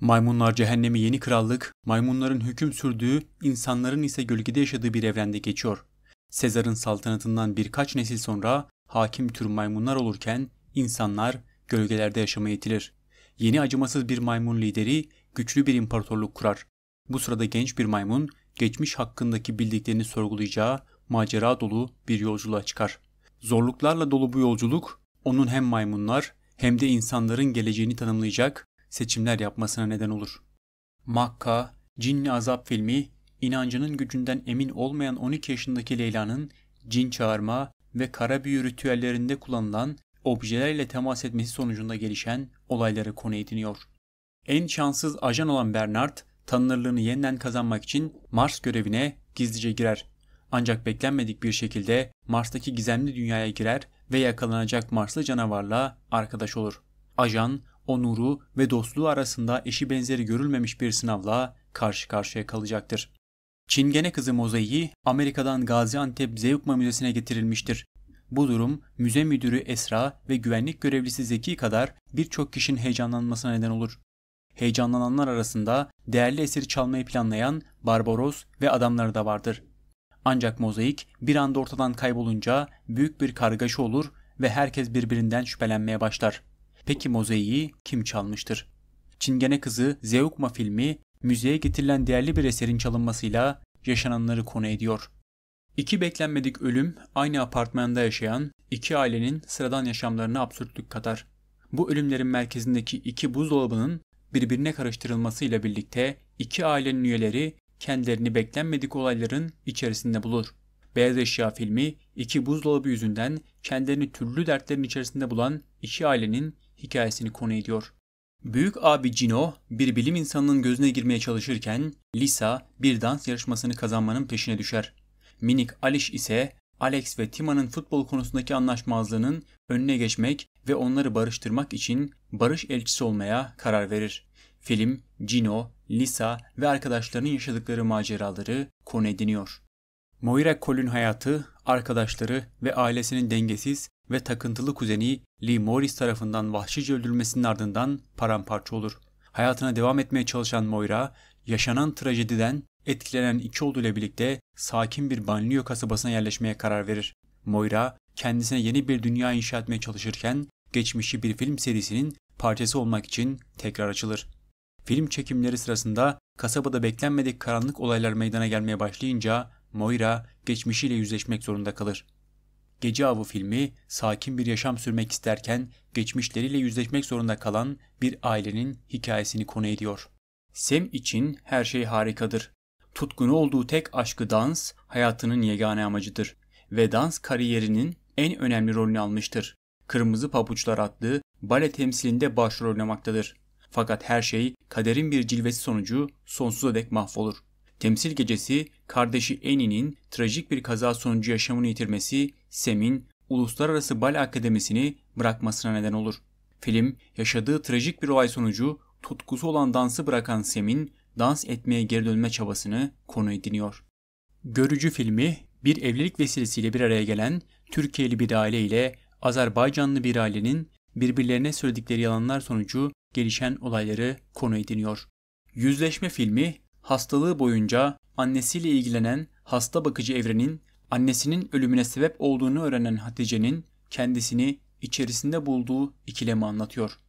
Maymunlar cehennemi yeni krallık, maymunların hüküm sürdüğü, insanların ise gölgede yaşadığı bir evrende geçiyor. Sezar'ın saltanatından birkaç nesil sonra hakim tür maymunlar olurken insanlar gölgelerde yaşamaya itilir. Yeni acımasız bir maymun lideri güçlü bir imparatorluk kurar. Bu sırada genç bir maymun geçmiş hakkındaki bildiklerini sorgulayacağı macera dolu bir yolculuğa çıkar. Zorluklarla dolu bu yolculuk onun hem maymunlar hem de insanların geleceğini tanımlayacak seçimler yapmasına neden olur. Makka, Cinli Azap filmi, inancının gücünden emin olmayan 12 yaşındaki Leyla'nın cin çağırma ve kara büyü ritüellerinde kullanılan objelerle temas etmesi sonucunda gelişen olaylara konu ediniyor. En şanssız ajan olan Bernard, tanınırlığını yeniden kazanmak için Mars görevine gizlice girer. Ancak beklenmedik bir şekilde Mars'taki gizemli dünyaya girer ve yakalanacak Marslı canavarla arkadaş olur. Ajan onuru ve dostluğu arasında eşi benzeri görülmemiş bir sınavla karşı karşıya kalacaktır. Çingene kızı mozaiği Amerika'dan Gaziantep Zeugma Müzesi'ne getirilmiştir. Bu durum müze müdürü Esra ve güvenlik görevlisi Zeki kadar birçok kişinin heyecanlanmasına neden olur. Heyecanlananlar arasında değerli eseri çalmayı planlayan Barbaros ve adamları da vardır. Ancak mozaik bir anda ortadan kaybolunca büyük bir kargaşa olur ve herkes birbirinden şüphelenmeye başlar. Peki mozaiği kim çalmıştır? Çingene Kızı Zeugma filmi müzeye getirilen değerli bir eserin çalınmasıyla yaşananları konu ediyor. İki beklenmedik ölüm aynı apartmanda yaşayan iki ailenin sıradan yaşamlarına absürtlük kadar. Bu ölümlerin merkezindeki iki buzdolabının birbirine karıştırılmasıyla birlikte iki ailenin üyeleri kendilerini beklenmedik olayların içerisinde bulur. Beyaz Eşya filmi iki buzdolabı yüzünden kendilerini türlü dertlerin içerisinde bulan iki ailenin hikayesini konu ediyor. Büyük abi Cino bir bilim insanının gözüne girmeye çalışırken Lisa bir dans yarışmasını kazanmanın peşine düşer. Minik Alice ise Alex ve Tima'nın futbol konusundaki anlaşmazlığının önüne geçmek ve onları barıştırmak için barış elçisi olmaya karar verir. Film, Gino, Lisa ve arkadaşlarının yaşadıkları maceraları konu ediniyor. Moira Col'ün hayatı, arkadaşları ve ailesinin dengesiz ve takıntılı kuzeni Lee Morris tarafından vahşice öldürülmesinin ardından paramparça olur. Hayatına devam etmeye çalışan Moira, yaşanan trajediden etkilenen iki oğluyla birlikte sakin bir Banliyö kasabasına yerleşmeye karar verir. Moira, kendisine yeni bir dünya inşa etmeye çalışırken geçmişi bir film serisinin parçası olmak için tekrar açılır. Film çekimleri sırasında kasabada beklenmedik karanlık olaylar meydana gelmeye başlayınca Moira geçmişiyle yüzleşmek zorunda kalır. Gece Avı filmi sakin bir yaşam sürmek isterken geçmişleriyle yüzleşmek zorunda kalan bir ailenin hikayesini konu ediyor. Sem için her şey harikadır. Tutkunu olduğu tek aşkı dans hayatının yegane amacıdır ve dans kariyerinin en önemli rolünü almıştır. Kırmızı Papuçlar adlı bale temsilinde başrol oynamaktadır. Fakat her şey kaderin bir cilvesi sonucu sonsuza dek mahvolur. Temsil gecesi kardeşi Enin'in trajik bir kaza sonucu yaşamını yitirmesi Sem'in Uluslararası Bal Akademisi'ni bırakmasına neden olur. Film yaşadığı trajik bir olay sonucu tutkusu olan dansı bırakan Sem'in dans etmeye geri dönme çabasını konu ediniyor. Görücü filmi bir evlilik vesilesiyle bir araya gelen Türkiye'li bir aile ile Azerbaycanlı bir ailenin birbirlerine söyledikleri yalanlar sonucu gelişen olayları konu ediniyor. Yüzleşme filmi hastalığı boyunca annesiyle ilgilenen hasta bakıcı Evren'in annesinin ölümüne sebep olduğunu öğrenen Hatice'nin kendisini içerisinde bulduğu ikilemi anlatıyor.